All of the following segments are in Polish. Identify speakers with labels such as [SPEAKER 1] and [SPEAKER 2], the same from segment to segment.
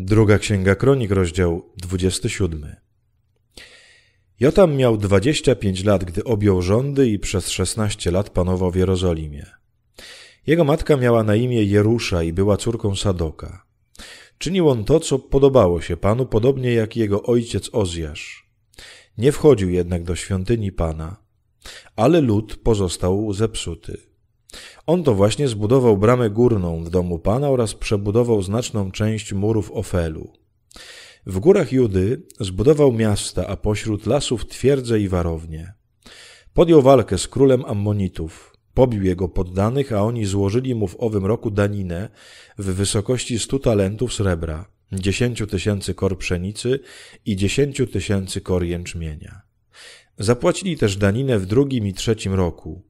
[SPEAKER 1] Druga Księga Kronik, rozdział 27. Jotam miał 25 lat, gdy objął rządy i przez 16 lat panował w Jerozolimie. Jego matka miała na imię Jerusza i była córką Sadoka. Czynił on to, co podobało się panu, podobnie jak jego ojciec Ozjasz. Nie wchodził jednak do świątyni pana, ale lud pozostał zepsuty. On to właśnie zbudował bramę górną w domu pana oraz przebudował znaczną część murów Ofelu. W górach Judy zbudował miasta, a pośród lasów twierdze i warownie. Podjął walkę z królem Ammonitów. Pobił jego poddanych, a oni złożyli mu w owym roku daninę w wysokości stu talentów srebra, dziesięciu tysięcy kor pszenicy i dziesięciu tysięcy kor jęczmienia. Zapłacili też daninę w drugim i trzecim roku –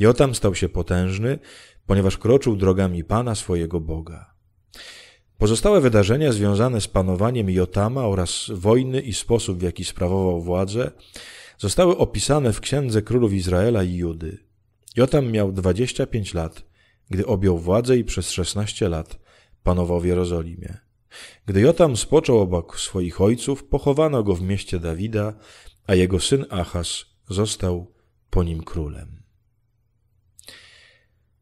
[SPEAKER 1] Jotam stał się potężny, ponieważ kroczył drogami Pana swojego Boga. Pozostałe wydarzenia związane z panowaniem Jotama oraz wojny i sposób, w jaki sprawował władzę, zostały opisane w Księdze Królów Izraela i Judy. Jotam miał 25 lat, gdy objął władzę i przez 16 lat panował w Jerozolimie. Gdy Jotam spoczął obok swoich ojców, pochowano go w mieście Dawida, a jego syn Achas został po nim królem.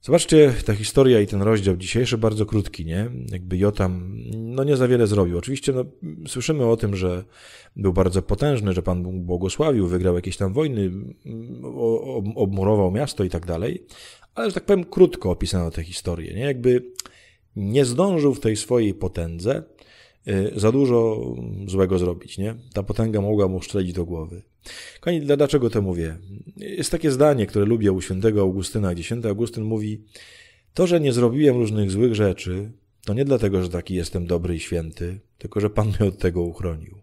[SPEAKER 1] Zobaczcie, ta historia i ten rozdział dzisiejszy bardzo krótki, nie? Jakby Jotam mm, no nie za wiele zrobił. Oczywiście no, słyszymy o tym, że był bardzo potężny, że Pan Bóg błogosławił, wygrał jakieś tam wojny, mm, obmurował miasto i tak dalej, ale że tak powiem krótko opisano tę historię, nie? Jakby nie zdążył w tej swojej potędze Y, za dużo złego zrobić, nie? Ta potęga mogła mu szczelić do głowy. Kochani, dlaczego to mówię? Jest takie zdanie, które lubię u świętego Augustyna, gdzie święty Augustyn mówi to, że nie zrobiłem różnych złych rzeczy, to nie dlatego, że taki jestem dobry i święty, tylko że Pan mnie od tego uchronił.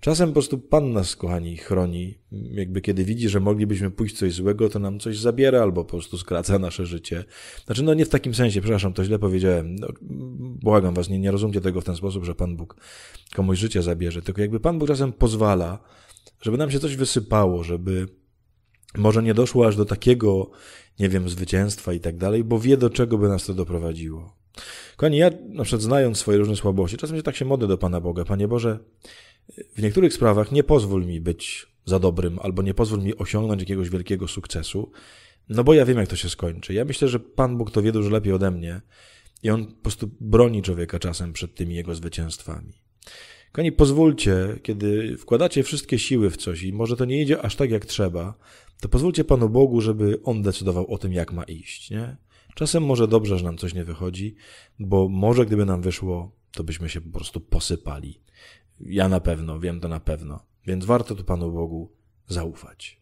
[SPEAKER 1] Czasem po prostu Pan nas, kochani, chroni. Jakby kiedy widzi, że moglibyśmy pójść coś złego, to nam coś zabiera albo po prostu skraca nasze życie. Znaczy, no nie w takim sensie, przepraszam, to źle powiedziałem. No, błagam Was, nie, nie rozumcie tego w ten sposób, że Pan Bóg komuś życie zabierze. Tylko jakby Pan Bóg czasem pozwala, żeby nam się coś wysypało, żeby może nie doszło aż do takiego, nie wiem, zwycięstwa i tak dalej, bo wie, do czego by nas to doprowadziło. Kochani, ja na przykład znając swoje różne słabości, czasem się tak się modę do Pana Boga. Panie Boże, w niektórych sprawach nie pozwól mi być za dobrym, albo nie pozwól mi osiągnąć jakiegoś wielkiego sukcesu, no bo ja wiem, jak to się skończy. Ja myślę, że Pan Bóg to wie dużo lepiej ode mnie i on po prostu broni człowieka czasem przed tymi jego zwycięstwami. Kochani, pozwólcie, kiedy wkładacie wszystkie siły w coś i może to nie idzie aż tak jak trzeba, to pozwólcie Panu Bogu, żeby On decydował o tym, jak ma iść, nie? Czasem może dobrze, że nam coś nie wychodzi, bo może gdyby nam wyszło, to byśmy się po prostu posypali. Ja na pewno, wiem to na pewno. Więc warto tu Panu Bogu zaufać.